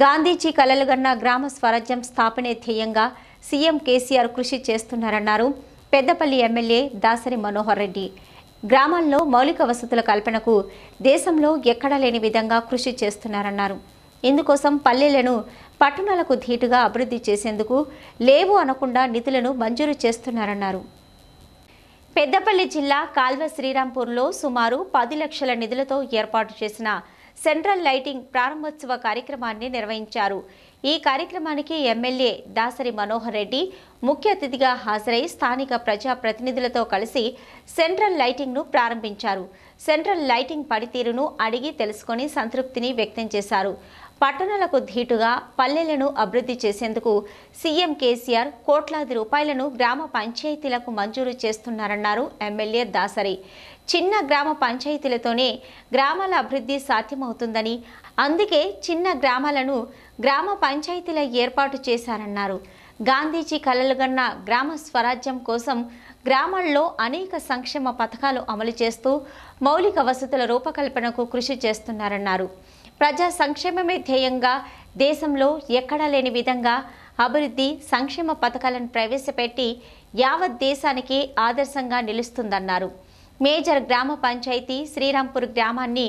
గాంధీజీ కలలుగన్న గ్రామ స్వరాజ్యం స్థాపనే ధ్యేయంగా సీఎం కేసీఆర్ కృషి చేస్తున్నారన్నారు పెద్దపల్లి ఎమ్మెల్యే దాసరి మనోహర్ రెడ్డి గ్రామాల్లో మౌలిక వసతుల కల్పనకు దేశంలో ఎక్కడా లేని విధంగా కృషి చేస్తున్నారన్నారు ఇందుకోసం పల్లెలను పట్టణాలకు ధీటుగా అభివృద్ధి చేసేందుకు లేవు అనకుండా నిధులను మంజూరు చేస్తున్నారన్నారు పెద్దపల్లి జిల్లా కాల్వ శ్రీరాంపూర్లో సుమారు పది లక్షల నిధులతో ఏర్పాటు చేసిన సెంట్రల్ లైటింగ్ ప్రారంభోత్సవ కార్యక్రమాన్ని నిర్వహించారు ఈ కార్యక్రమానికి ఎమ్మెల్యే దాసరి మనోహర్ రెడ్డి ముఖ్య అతిథిగా హాజరై స్థానిక ప్రజాప్రతినిధులతో కలిసి సెంట్రల్ లైటింగ్ను ప్రారంభించారు సెంట్రల్ లైటింగ్ పనితీరును అడిగి తెలుసుకొని సంతృప్తిని వ్యక్తం చేశారు పట్టణాలకు ధీటుగా పల్లెలను అభివృద్ధి చేసేందుకు సీఎం కేసీఆర్ కోట్లాది రూపాయలను గ్రామ పంచాయతీలకు మంజూరు చేస్తున్నారన్నారు ఎమ్మెల్యే దాసరి చిన్న గ్రామ పంచాయతీలతోనే గ్రామాల అభివృద్ధి సాధ్యమవుతుందని అందుకే చిన్న గ్రామాలను గ్రామ పంచాయతీల ఏర్పాటు చేశారన్నారు గాంధీజీ కలలుగన్న గ్రామ స్వరాజ్యం కోసం గ్రామాల్లో అనేక సంక్షేమ పథకాలు అమలు చేస్తూ మౌలిక వసతుల రూపకల్పనకు కృషి చేస్తున్నారన్నారు ప్రజా సంక్షేమమే ధ్యేయంగా దేశంలో ఎక్కడా లేని విధంగా అభివృద్ధి సంక్షేమ పథకాలను ప్రవేశపెట్టి యావత్ దేశానికి ఆదర్శంగా నిలుస్తుందన్నారు మేజర్ గ్రామ పంచాయతీ శ్రీరాంపూర్ గ్రామాన్ని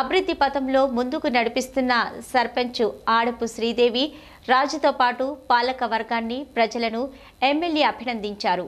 అభివృద్ధి పథంలో ముందుకు నడిపిస్తున్న సర్పంచ్ ఆడపు శ్రీదేవి రాజుతో పాటు పాలక వర్గాన్ని ప్రజలను ఎమ్మెల్యే అభినందించారు